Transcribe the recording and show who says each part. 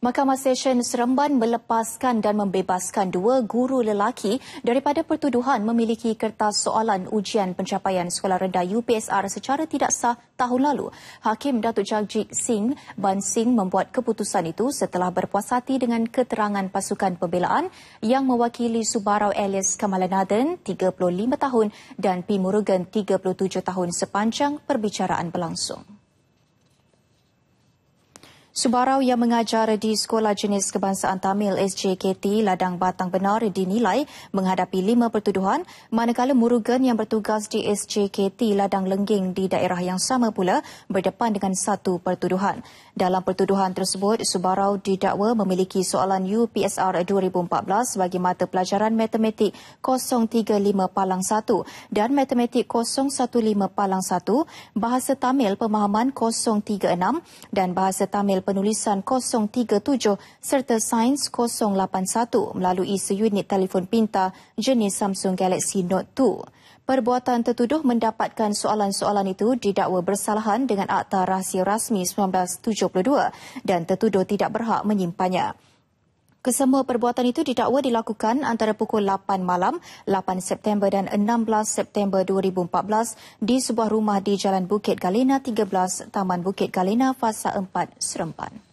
Speaker 1: Mahkamah Session Seremban melepaskan dan membebaskan dua guru lelaki daripada pertuduhan memiliki kertas soalan ujian pencapaian sekolah rendah UPSR secara tidak sah tahun lalu. Hakim Datuk Jagjit Singh Ban Singh membuat keputusan itu setelah berpuas hati dengan keterangan pasukan pembelaan yang mewakili Subarau Elias Kamalanaden 35 tahun dan P. 37 tahun sepanjang perbicaraan berlangsung. Subarau yang mengajar di Sekolah Jenis Kebangsaan Tamil SJKT Ladang Batang Benar dinilai menghadapi lima pertuduhan manakala Murugan yang bertugas di SJKT Ladang Lengging di daerah yang sama pula berdepan dengan satu pertuduhan. Dalam pertuduhan tersebut, Subarau didakwa memiliki soalan UPSR 2014 bagi mata pelajaran Matematik 035 Palang 1 dan Matematik 015 Palang 1, Bahasa Tamil Pemahaman 036 dan Bahasa Tamil penulisan 037 serta sains 081 melalui seunit telefon pintar jenis Samsung Galaxy Note 2. Perbuatan tertuduh mendapatkan soalan-soalan itu didakwa bersalahan dengan Akta Rahsia Rasmi 1972 dan tertuduh tidak berhak menyimpannya. Kesemua perbuatan itu didakwa dilakukan antara pukul 8 malam 8 September dan 16 September 2014 di sebuah rumah di Jalan Bukit Galena 13 Taman Bukit Galena Fasa 4 Seremban.